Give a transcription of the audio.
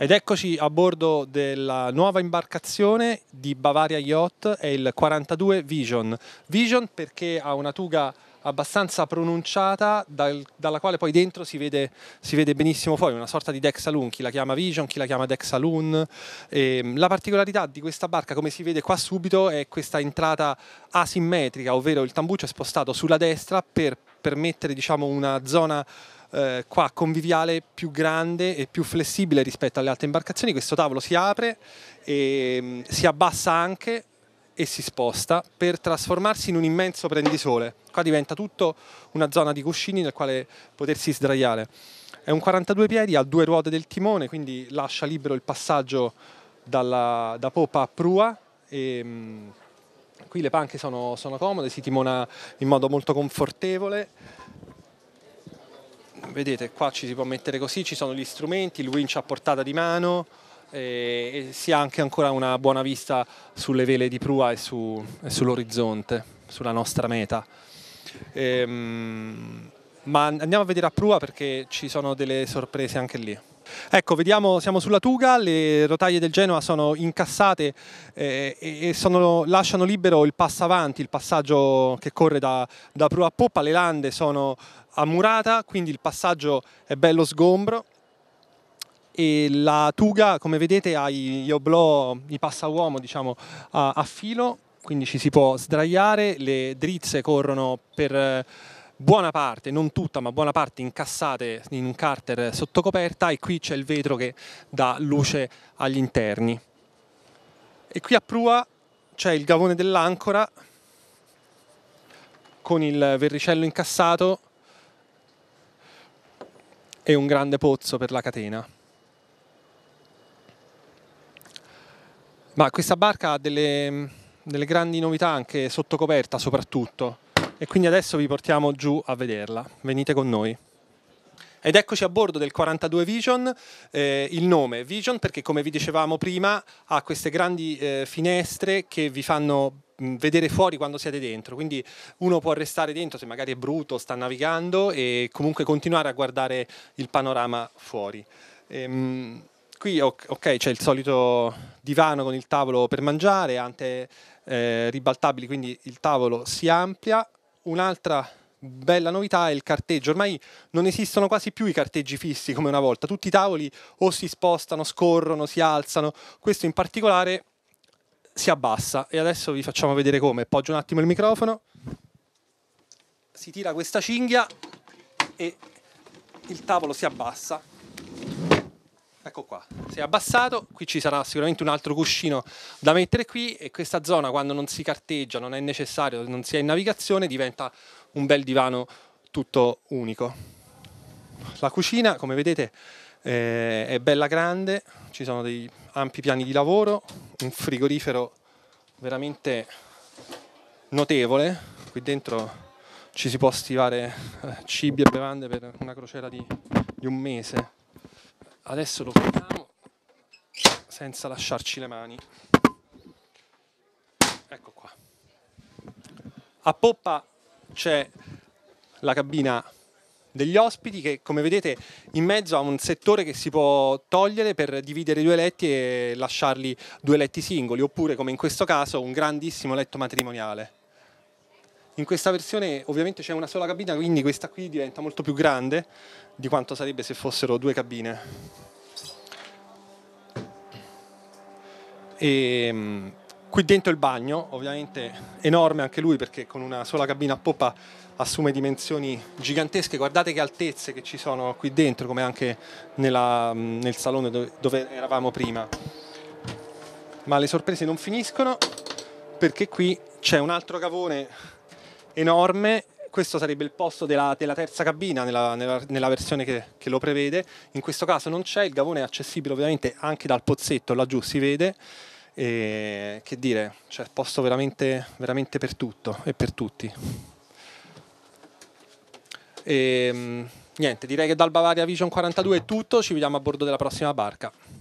Ed eccoci a bordo della nuova imbarcazione di Bavaria Yacht, è il 42 Vision. Vision perché ha una tuga abbastanza pronunciata dal, dalla quale poi dentro si vede, si vede, benissimo fuori, una sorta di deck saloon, chi la chiama Vision, chi la chiama deck saloon. E, ehm, la particolarità di questa barca, come si vede qua subito, è questa entrata asimmetrica, ovvero il tambuccio è spostato sulla destra per permettere diciamo, una zona eh, qua conviviale più grande e più flessibile rispetto alle altre imbarcazioni. Questo tavolo si apre e mm, si abbassa anche e si sposta per trasformarsi in un immenso prendisole. Qua diventa tutto una zona di cuscini nel quale potersi sdraiare. È un 42 piedi, ha due ruote del timone, quindi lascia libero il passaggio dalla, da poppa a prua. E, mh, mm, qui le panche sono, sono comode, si timona in modo molto confortevole vedete qua ci si può mettere così, ci sono gli strumenti, il winch a portata di mano e, e si ha anche ancora una buona vista sulle vele di prua e, su, e sull'orizzonte, sulla nostra meta. Ehm, ma andiamo a vedere a prua perché ci sono delle sorprese anche lì. Ecco, vediamo, siamo sulla Tuga, le rotaie del Genoa sono incassate eh, e sono, lasciano libero il passo avanti, il passaggio che corre da, da prua a poppa, le lande sono a murata, quindi il passaggio è bello sgombro e la Tuga, come vedete, ha gli oblò, i passauomo diciamo, a, a filo, quindi ci si può sdraiare, le drizze corrono per... Eh, buona parte, non tutta, ma buona parte incassate in un carter sotto coperta e qui c'è il vetro che dà luce agli interni. E qui a prua c'è il gavone dell'ancora con il verricello incassato e un grande pozzo per la catena. Ma questa barca ha delle, delle grandi novità anche sotto coperta soprattutto e quindi adesso vi portiamo giù a vederla. Venite con noi. Ed eccoci a bordo del 42 Vision, eh, il nome Vision perché come vi dicevamo prima ha queste grandi eh, finestre che vi fanno vedere fuori quando siete dentro, quindi uno può restare dentro se magari è brutto, sta navigando e comunque continuare a guardare il panorama fuori. Ehm, qui ok c'è il solito divano con il tavolo per mangiare, ante eh, ribaltabili, quindi il tavolo si amplia, un'altra bella novità è il carteggio. Ormai non esistono quasi più i carteggi fissi come una volta. Tutti i tavoli o si spostano, scorrono, si alzano. Questo in particolare si abbassa e adesso vi facciamo vedere come. Poggio un attimo il microfono. Si tira questa cinghia e il tavolo si abbassa ecco qua, si è abbassato, qui ci sarà sicuramente un altro cuscino da mettere qui e questa zona quando non si carteggia, non è necessario, non si è in navigazione, diventa un bel divano tutto unico. La cucina, come vedete, eh, è bella grande, ci sono dei ampi piani di lavoro, un frigorifero veramente notevole, qui dentro ci si può stivare eh, cibi e bevande per una crociera di, di un mese adesso lo chiudiamo senza lasciarci le mani ecco qua a poppa c'è la cabina degli ospiti che come vedete in mezzo ha un settore che si può togliere per dividere i due letti e lasciarli due letti singoli oppure come in questo caso un grandissimo letto matrimoniale in questa versione ovviamente c'è una sola cabina, quindi questa qui diventa molto più grande di quanto sarebbe se fossero due cabine. E, ehm, qui dentro il bagno, ovviamente enorme anche lui perché con una sola cabina a poppa assume dimensioni gigantesche, guardate che altezze che ci sono qui dentro, come anche nella, nel salone dove, dove, eravamo prima. Ma le sorprese non finiscono perché qui c'è un altro cavone enorme. Questo sarebbe il posto della, della terza cabina nella, nella, nella versione che, che, lo prevede. In questo caso non c'è, il gavone è accessibile ovviamente anche dal pozzetto, laggiù si vede. E, che dire, c'è posto veramente, veramente per tutto e per tutti. E, ehm, niente, direi che dal Bavaria Vision 42 è tutto, ci vediamo a bordo della prossima barca.